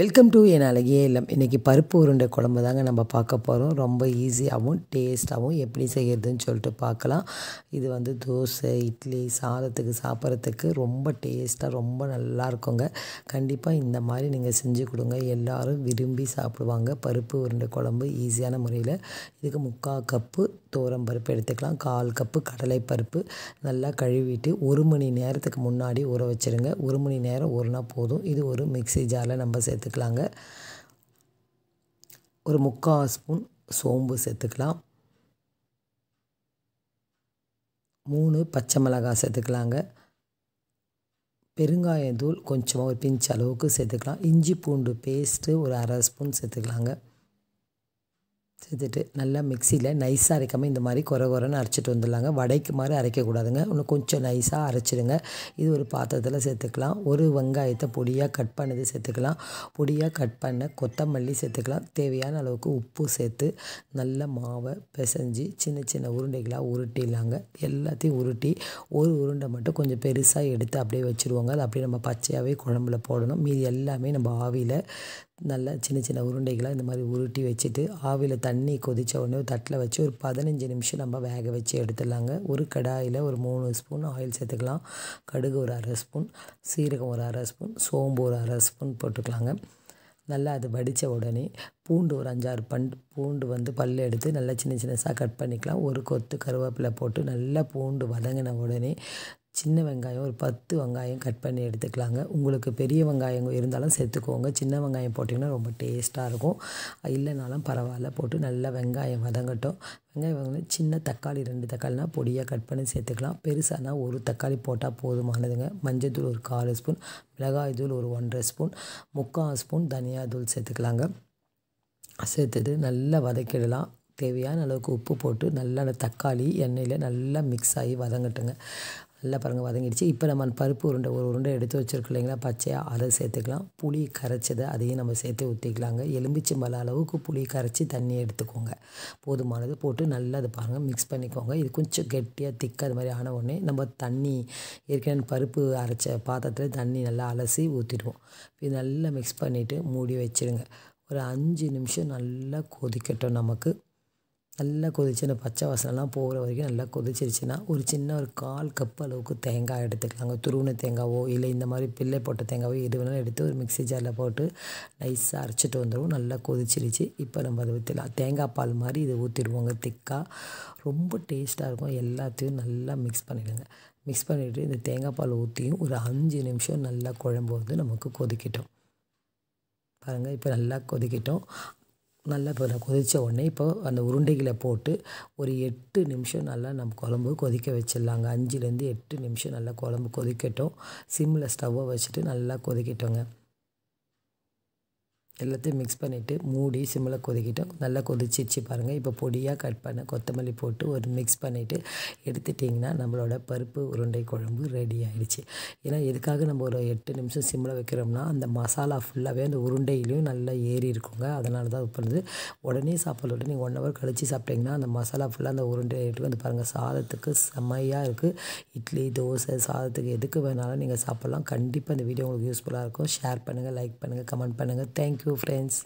Welcome to என் அழகிய இல்லம் இன்றைக்கி பருப்பு உருண்டை குழம்பு தாங்க நம்ம பார்க்க போகிறோம் ரொம்ப ஈஸியாகவும் டேஸ்ட்டாகவும் எப்படி செய்கிறதுன்னு சொல்லிட்டு பார்க்கலாம் இது வந்து தோசை இட்லி சாதத்துக்கு சாப்பிட்றதுக்கு ரொம்ப டேஸ்ட்டாக ரொம்ப நல்லா இருக்குங்க கண்டிப்பாக இந்த மாதிரி நீங்கள் செஞ்சு கொடுங்க எல்லோரும் விரும்பி சாப்பிடுவாங்க பருப்பு உருண்டை குழம்பு ஈஸியான முறையில் இதுக்கு முக்கால் கப்பு தோரம் பருப்பு எடுத்துக்கலாம் கால் கப்பு கடலை பருப்பு நல்லா கழுவிட்டு ஒரு மணி நேரத்துக்கு முன்னாடி ஊற வச்சுருங்க ஒரு மணி நேரம் ஊறினா போதும் இது ஒரு மிக்சி ஜாரில் நம்ம சேர்த்து சேர்த்துக்கலாங்க ஒரு முக்கால் ஸ்பூன் சோம்பு சேர்த்துக்கலாம் மூணு பச்சை மிளகாய் சேர்த்துக்கலாங்க பெருங்காயத்தூள் கொஞ்சமாக ஒரு பிஞ்ச் அளவுக்கு சேர்த்துக்கலாம் இஞ்சி பூண்டு பேஸ்ட்டு ஒரு அரை ஸ்பூன் சேர்த்துக்கலாங்க சேர்த்துட்டு நல்லா மிக்சியில் நைஸாக அரைக்காமல் இந்த மாதிரி குறை குறைன்னு அரைச்சிட்டு வந்துடலாங்க வடைக்கு மாதிரி அரைக்கக்கூடாதுங்க இன்னும் கொஞ்சம் நைஸாக அரைச்சிடுங்க இது ஒரு பாத்திரத்தில் சேர்த்துக்கலாம் ஒரு வெங்காயத்தை பொடியாக கட் பண்ணது சேர்த்துக்கலாம் பொடியாக கட் பண்ண கொத்தமல்லி சேர்த்துக்கலாம் தேவையான அளவுக்கு உப்பு சேர்த்து நல்ல மாவை பிசைஞ்சு சின்ன சின்ன உருண்டைகளாக உருட்டிடலாங்க எல்லாத்தையும் உருட்டி ஒரு உருண்டை மட்டும் கொஞ்சம் பெருசாக எடுத்து அப்படியே வச்சுருவோங்க அது அப்படியே நம்ம பச்சையாகவே குழம்புல போடணும் மீதி எல்லாமே நம்ம ஆவியில் நல்லா சின்ன சின்ன உருண்டைகளாக இந்த மாதிரி உருட்டி வச்சுட்டு ஆவியில் தண்ணி கொதித்த உடனே தட்டில் வச்சு ஒரு பதினஞ்சு நிமிஷம் நம்ம வேக வச்சு எடுத்துடலாங்க ஒரு கடாயில் ஒரு மூணு ஸ்பூன் ஆயில் சேர்த்துக்கலாம் கடுகு ஒரு அரை ஸ்பூன் சீரகம் ஒரு அரை ஸ்பூன் சோம்பு ஒரு அரை ஸ்பூன் போட்டுக்கலாங்க நல்லா அது வடித்த உடனே பூண்டு ஒரு அஞ்சாறு பண் பூண்டு வந்து பல் எடுத்து நல்லா சின்ன சின்னசாக கட் பண்ணிக்கலாம் ஒரு கொத்து கருவேப்பிலை போட்டு நல்லா பூண்டு வதங்கின உடனே சின்ன வெங்காயம் ஒரு பத்து வெங்காயம் கட் பண்ணி எடுத்துக்கலாங்க உங்களுக்கு பெரிய வெங்காயம் இருந்தாலும் சேர்த்துக்கோங்க சின்ன வெங்காயம் போட்டிங்கன்னா ரொம்ப டேஸ்ட்டாக இருக்கும் இல்லைனாலும் பரவாயில்ல போட்டு நல்லா வெங்காயம் வதங்கட்டும் வெங்காயம் வந்து சின்ன தக்காளி ரெண்டு தக்காளினா பொடியாக கட் பண்ணி சேர்த்துக்கலாம் பெருசானா ஒரு தக்காளி போட்டால் போதுமானதுங்க மஞ்சள்தூள் ஒரு கால் ஸ்பூன் மிளகாய் தூள் ஒரு ஒன்றரை ஸ்பூன் முக்கால் ஸ்பூன் தனியா தூள் சேர்த்துக்கலாங்க சேர்த்துட்டு நல்லா வதக்கிடலாம் தேவையான அளவுக்கு உப்பு போட்டு நல்லா தக்காளி எண்ணெயில் நல்லா மிக்ஸ் ஆகி வதங்கட்டுங்க நல்லா பாருங்கள் வதங்கிடுச்சு இப்போ நம்ம பருப்பு உருண்டை ஒரு உருண்டை எடுத்து வச்சுருக்கோம் இல்லைங்களா பச்சையாக அதை சேர்த்துக்கலாம் புளி கரைச்சதை அதையும் நம்ம சேர்த்து ஊற்றிக்கலாங்க எலும்பிச்சி மலை அளவுக்கு புளி கரைச்சி தண்ணி எடுத்துக்கோங்க போதுமானது போட்டு நல்லா அது பாருங்கள் மிக்ஸ் பண்ணிக்கோங்க இது கொஞ்சம் கெட்டியாக திக்க அது மாதிரி ஆன உடனே நம்ம தண்ணி ஏற்கனவே பருப்பு அரைச்ச பாத்திரத்தில் தண்ணி நல்லா அலசி ஊற்றிடுவோம் இது நல்லா மிக்ஸ் பண்ணிவிட்டு மூடி வச்சுருங்க ஒரு அஞ்சு நிமிஷம் நல்லா கொதிக்கட்டும் நமக்கு நல்லா கொதிச்சு அந்த பச்சை வாசனைலாம் போகிற வரைக்கும் நல்லா கொதிச்சிருச்சுன்னா ஒரு சின்ன ஒரு கால் கப் அளவுக்கு தேங்காய் எடுத்துக்கலாங்க துருவின தேங்காவோ இல்லை இந்த மாதிரி பிள்ளை போட்ட தேங்காவோ எது வேணாலும் எடுத்து ஒரு மிக்சி ஜாரில் போட்டு நைஸாக அரைச்சிட்டு வந்துடும் நல்லா கொதிச்சிருச்சு இப்போ நம்ம அதை ஊற்றலாம் தேங்காய் பால் மாதிரி இதை ஊற்றிடுவோங்க திக்காக ரொம்ப டேஸ்ட்டாக இருக்கும் எல்லாத்தையும் நல்லா மிக்ஸ் பண்ணிவிடுங்க மிக்ஸ் பண்ணிவிட்டு இந்த தேங்காய் பால் ஊற்றியும் ஒரு அஞ்சு நிமிஷம் நல்லா குழம்பு வந்து நமக்கு கொதிக்கிட்டோம் பாருங்கள் இப்போ நல்லா கொதிக்கிட்டோம் நல்லா போல் கொதித்த உடனே இப்போ அந்த உருண்டைகளை போட்டு ஒரு எட்டு நிமிஷம் நல்லா நம்ம குழம்பு கொதிக்க வச்சிடலாங்க அஞ்சுலேருந்து எட்டு நிமிஷம் நல்லா குழம்பு கொதிக்கட்டும் சிம்மில் ஸ்டவ்வை வச்சுட்டு நல்லா கொதிக்கட்டோங்க எல்லாத்தையும் மிக்ஸ் பண்ணிவிட்டு மூடி சிம்மில் கொதிக்கிட்டோம் நல்லா கொதிச்சிச்சு பாருங்கள் இப்போ பொடியாக கட் பண்ண கொத்தமல்லி போட்டு ஒரு மிக்ஸ் பண்ணிவிட்டு எடுத்துட்டிங்கன்னா நம்மளோட பருப்பு உருண்டை குழம்பு ரெடி ஆகிடுச்சு ஏன்னா எதுக்காக நம்ம ஒரு எட்டு நிமிஷம் சிம்மில் வைக்கிறோம்னா அந்த மசாலா ஃபுல்லாகவே அந்த உருண்டையிலையும் நல்லா ஏறி இருக்குங்க அதனால தான் பண்ணுறது உடனே சாப்பிட்றது நீங்கள் ஒன் ஹவர் கழித்து சாப்பிட்டிங்கன்னா அந்த மசாலா ஃபுல்லாக அந்த உருண்டை இருக்கும் வந்து பாருங்கள் சாதத்துக்கு செம்மையாக இருக்குது இட்லி தோசை சாதத்துக்கு எதுக்கு வேணாலும் நீங்கள் சாப்பிட்லாம் கண்டிப்பாக இந்த வீடியோ உங்களுக்கு யூஸ்ஃபுல்லாக இருக்கும் ஷேர் பண்ணுங்கள் லைக் பண்ணுங்கள் கமெண்ட் பண்ணுங்கள் தேங்க்யூ Thank friends.